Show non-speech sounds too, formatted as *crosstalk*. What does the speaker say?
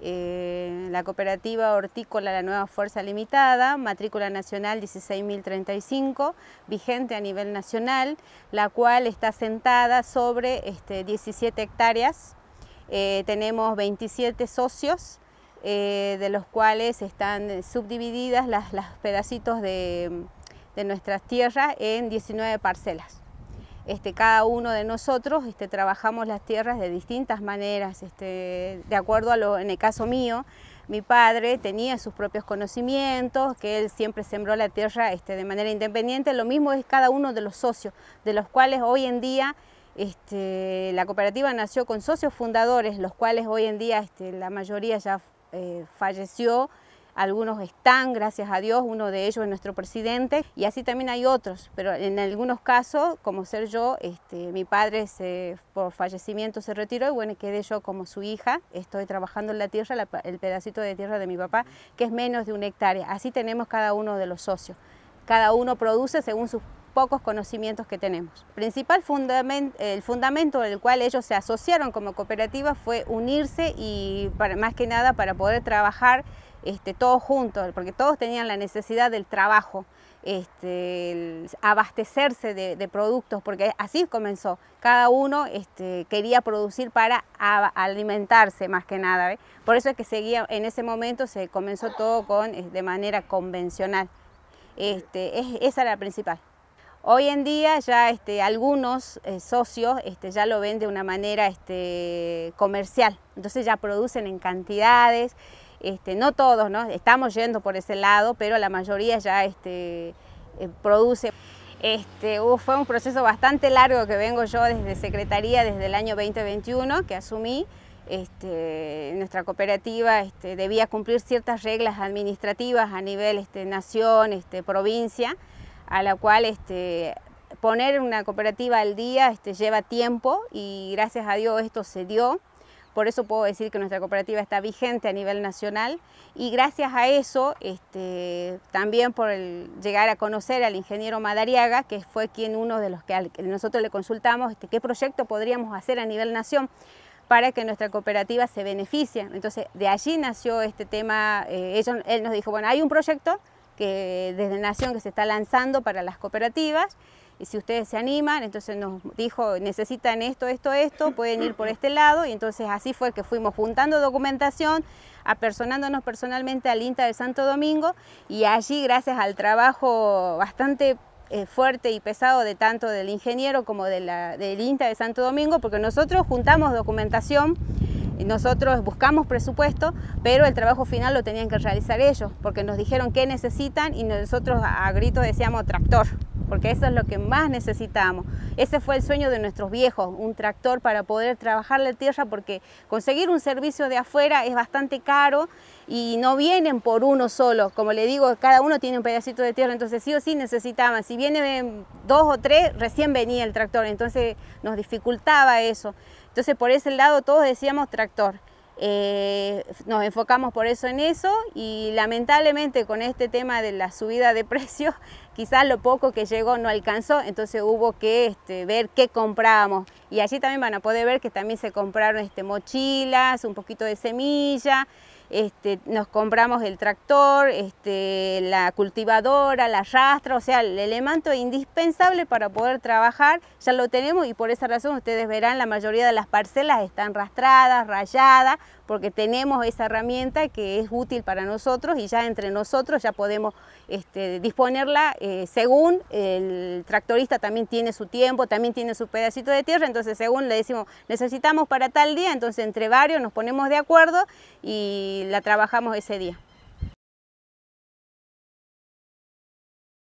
Eh, la cooperativa hortícola La Nueva Fuerza Limitada, matrícula nacional 16.035, vigente a nivel nacional, la cual está sentada sobre 17 este, hectáreas. Eh, tenemos 27 socios, eh, de los cuales están subdivididas los pedacitos de, de nuestras tierras en 19 parcelas. Este, cada uno de nosotros este, trabajamos las tierras de distintas maneras, este, de acuerdo a lo, en el caso mío, mi padre tenía sus propios conocimientos, que él siempre sembró la tierra de manera independiente, lo mismo es cada uno de los socios, de los cuales hoy en día la cooperativa nació con socios fundadores, los cuales hoy en día la mayoría ya eh, falleció, algunos están, gracias a Dios, uno de ellos es nuestro presidente, y así también hay otros, pero en algunos casos, como ser yo, este, mi padre se, por fallecimiento se retiró y bueno, quedé yo como su hija, estoy trabajando en la tierra, el pedacito de tierra de mi papá, que es menos de una hectárea, así tenemos cada uno de los socios. Cada uno produce según sus pocos conocimientos que tenemos. Principal fundamento, el fundamento del cual ellos se asociaron como cooperativa fue unirse y más que nada para poder trabajar este, todos juntos, porque todos tenían la necesidad del trabajo, este, abastecerse de, productos, porque así comenzó. Cada uno este, quería producir para alimentarse más que nada. Por eso es que seguía, en ese momento se comenzó todo con, de manera convencional. Este, es, esa era la principal. Hoy en día ya este, algunos eh, socios este, ya lo ven de una manera este, comercial, entonces ya producen en cantidades, no todos, ¿no? estamos yendo por ese lado, pero la mayoría ya eh, produce. fue un proceso bastante largo que vengo yo desde Secretaría desde el año 2021 que asumí. nuestra cooperativa debía cumplir ciertas reglas administrativas a nivel nación, provincia, a la cual este, poner una cooperativa al día este, lleva tiempo y gracias a Dios esto se dio. Por eso puedo decir que nuestra cooperativa está vigente a nivel nacional y gracias a eso, este, también por llegar a conocer al ingeniero Madariaga, que fue quien uno de los que nosotros le consultamos este, qué proyecto podríamos hacer a nivel nación para que nuestra cooperativa se beneficie. Entonces, de allí nació este tema. Eh, él nos dijo, bueno, hay un proyecto que desde Nación que se está lanzando para las cooperativas. Y si ustedes se animan, entonces nos dijo, necesitan esto, esto, esto, pueden ir por este lado. Y entonces así fue que fuimos juntando documentación, apersonándonos personalmente al INTA de Santo Domingo y allí, gracias al trabajo bastante eh, fuerte y pesado de tanto del ingeniero como del INTA de Santo Domingo, porque nosotros juntamos documentación nosotros buscamos presupuesto, pero el trabajo final lo tenían que realizar ellos, porque nos dijeron qué necesitan y nosotros a gritos decíamos tractor porque eso es lo que más necesitamos. Ese fue el sueño de nuestros viejos, un tractor para poder trabajar la tierra, porque conseguir un servicio de afuera es bastante caro y no vienen por uno solo. Como le digo, cada uno tiene un pedacito de tierra, entonces sí o sí necesitaban. Si vienen dos o tres, recién venía el tractor, entonces nos dificultaba eso. Entonces por ese lado todos decíamos tractor. Eh, nos enfocamos por eso en eso y lamentablemente con este tema de la subida de *laughs* precios, quizás lo poco que llegó no alcanzó, entonces hubo que este, ver qué comprábamos. Y allí también van a poder ver que también se compraron este, mochilas, un poquito de semilla. Este, nos compramos el tractor, este, la cultivadora, la rastra, o sea, el elemento indispensable para poder trabajar, ya lo tenemos y por esa razón ustedes verán la mayoría de las parcelas están rastradas, rayadas, porque tenemos esa herramienta que es útil para nosotros y ya entre nosotros ya podemos este, disponerla eh, según el tractorista también tiene su tiempo, también tiene su pedacito de tierra, entonces según le decimos necesitamos para tal día, entonces entre varios nos ponemos de acuerdo y la trabajamos ese día.